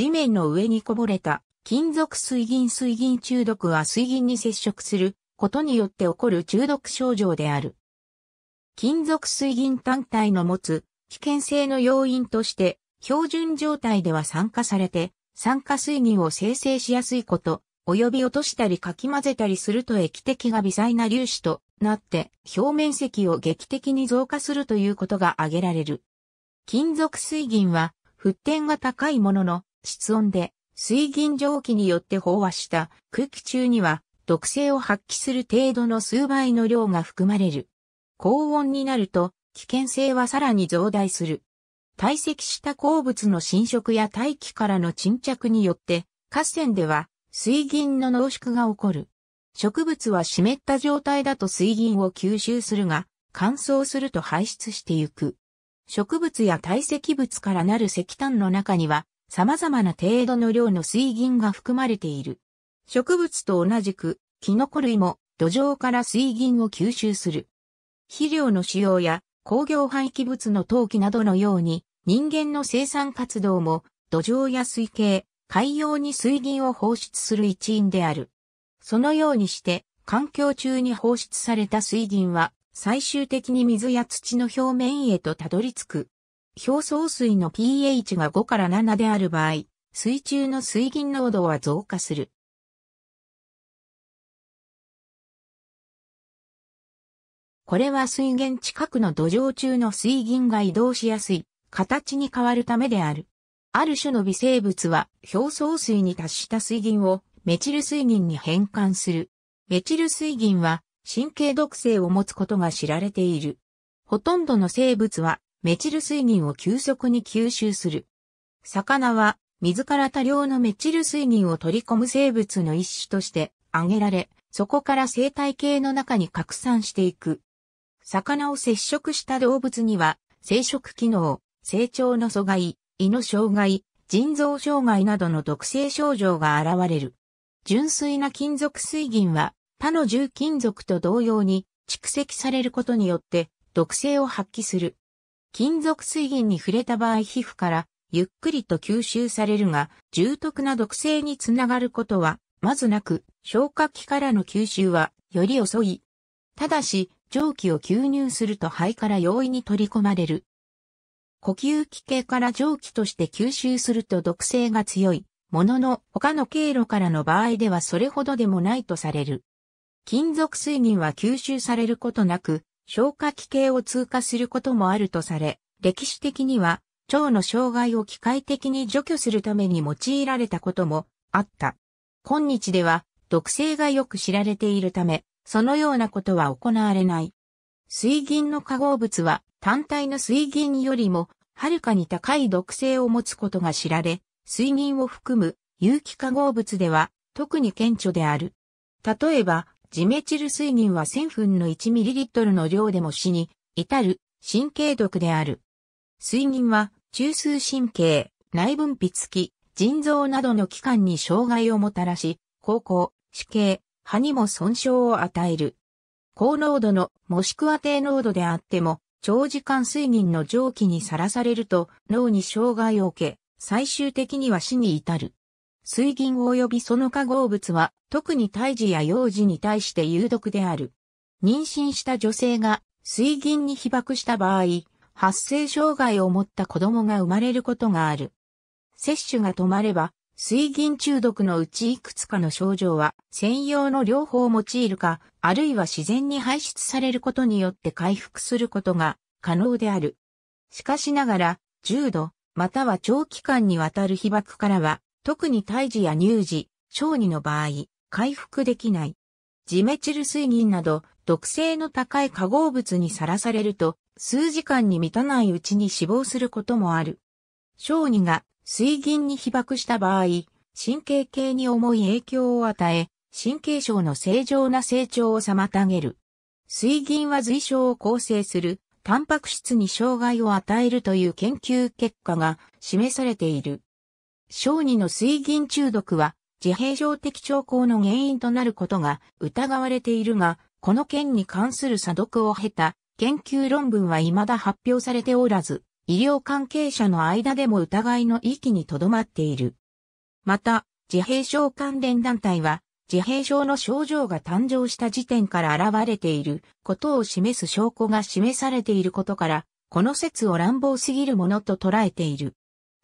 地面の上にこぼれた金属水銀水銀中毒は水銀に接触することによって起こる中毒症状である。金属水銀単体の持つ危険性の要因として標準状態では酸化されて酸化水銀を生成しやすいこと、及び落としたりかき混ぜたりすると液滴が微細な粒子となって表面積を劇的に増加するということが挙げられる。金属水銀は沸点が高いものの室温で水銀蒸気によって飽和した空気中には毒性を発揮する程度の数倍の量が含まれる。高温になると危険性はさらに増大する。堆積した鉱物の侵食や大気からの沈着によって河川では水銀の濃縮が起こる。植物は湿った状態だと水銀を吸収するが、乾燥すると排出してゆく。植物や堆積物からなる石炭の中には、様々な程度の量の水銀が含まれている。植物と同じく、キノコ類も土壌から水銀を吸収する。肥料の使用や工業廃棄物の投棄などのように、人間の生産活動も土壌や水系、海洋に水銀を放出する一因である。そのようにして、環境中に放出された水銀は、最終的に水や土の表面へとたどり着く。表層水の pH が5から7である場合、水中の水銀濃度は増加する。これは水源近くの土壌中の水銀が移動しやすい、形に変わるためである。ある種の微生物は表層水に達した水銀をメチル水銀に変換する。メチル水銀は神経毒性を持つことが知られている。ほとんどの生物はメチル水銀を急速に吸収する。魚は、水から多量のメチル水銀を取り込む生物の一種として挙げられ、そこから生態系の中に拡散していく。魚を接触した動物には、生殖機能、成長の阻害、胃の障害、腎臓障害などの毒性症状が現れる。純粋な金属水銀は他の重金属と同様に蓄積されることによって毒性を発揮する。金属水銀に触れた場合皮膚からゆっくりと吸収されるが、重篤な毒性につながることは、まずなく、消化器からの吸収は、より遅い。ただし、蒸気を吸入すると肺から容易に取り込まれる。呼吸器系から蒸気として吸収すると毒性が強い。ものの、他の経路からの場合ではそれほどでもないとされる。金属水銀は吸収されることなく、消化器系を通過することもあるとされ、歴史的には腸の障害を機械的に除去するために用いられたこともあった。今日では毒性がよく知られているため、そのようなことは行われない。水銀の化合物は単体の水銀よりもはるかに高い毒性を持つことが知られ、水銀を含む有機化合物では特に顕著である。例えば、ジメチル水銀は1000分の 1ml の量でも死に、至る神経毒である。水銀は中枢神経、内分泌器、腎臓などの器官に障害をもたらし、高校、死刑、歯にも損傷を与える。高濃度のもしくは低濃度であっても、長時間水銀の蒸気にさらされると脳に障害を受け、最終的には死に至る。水銀及びその化合物は、特に胎児や幼児に対して有毒である。妊娠した女性が水銀に被爆した場合、発生障害を持った子供が生まれることがある。摂取が止まれば、水銀中毒のうちいくつかの症状は専用の療法を用いるか、あるいは自然に排出されることによって回復することが可能である。しかしながら、重度、または長期間にわたる被爆からは特に胎児や乳児、小児の場合、回復できない。ジメチル水銀など毒性の高い化合物にさらされると数時間に満たないうちに死亡することもある。小児が水銀に被爆した場合、神経系に重い影響を与え、神経症の正常な成長を妨げる。水銀は髄症を構成するタンパク質に障害を与えるという研究結果が示されている。小児の水銀中毒は自閉症的兆候の原因となることが疑われているが、この件に関する査読を経た研究論文は未だ発表されておらず、医療関係者の間でも疑いの域にとどまっている。また、自閉症関連団体は、自閉症の症状が誕生した時点から現れていることを示す証拠が示されていることから、この説を乱暴すぎるものと捉えている。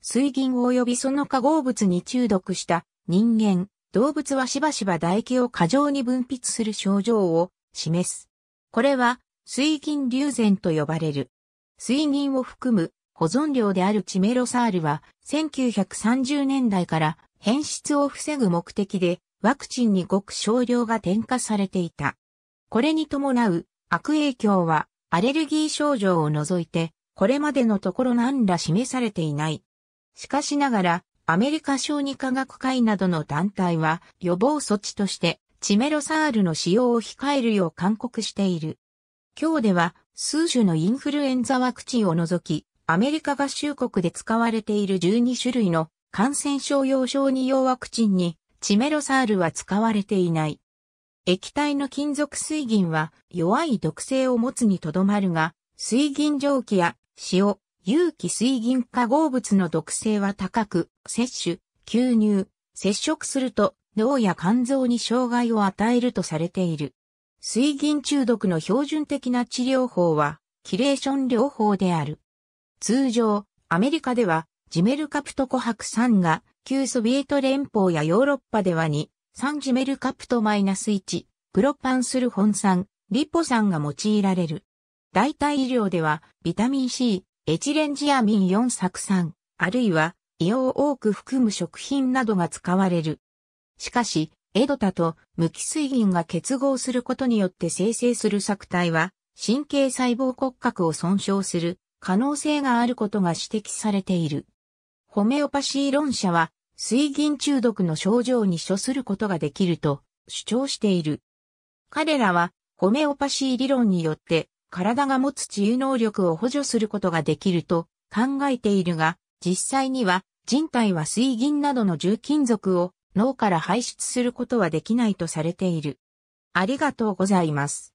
水銀及びその化合物に中毒した人間、動物はしばしば唾液を過剰に分泌する症状を示す。これは水銀流前と呼ばれる。水銀を含む保存量であるチメロサールは1930年代から変質を防ぐ目的でワクチンにごく少量が添加されていた。これに伴う悪影響はアレルギー症状を除いてこれまでのところ何ら示されていない。しかしながら、アメリカ小児科学会などの団体は予防措置としてチメロサールの使用を控えるよう勧告している。今日では数種のインフルエンザワクチンを除き、アメリカ合衆国で使われている12種類の感染症用小児用ワクチンにチメロサールは使われていない。液体の金属水銀は弱い毒性を持つにとどまるが、水銀蒸気や塩、有機水銀化合物の毒性は高く、摂取、吸入、接触すると脳や肝臓に障害を与えるとされている。水銀中毒の標準的な治療法は、キレーション療法である。通常、アメリカでは、ジメルカプトコ白酸が、旧ソビエト連邦やヨーロッパでは2、3ジメルカプトマイナス1、プロパンスルホン酸、リポ酸が用いられる。代替医療では、ビタミン C、エチレンジアミン4酢酸、あるいは硫黄を多く含む食品などが使われる。しかし、エドタと無機水銀が結合することによって生成する作体は、神経細胞骨格を損傷する可能性があることが指摘されている。ホメオパシー論者は、水銀中毒の症状に処することができると主張している。彼らは、ホメオパシー理論によって、体が持つ治癒能力を補助することができると考えているが、実際には人体は水銀などの重金属を脳から排出することはできないとされている。ありがとうございます。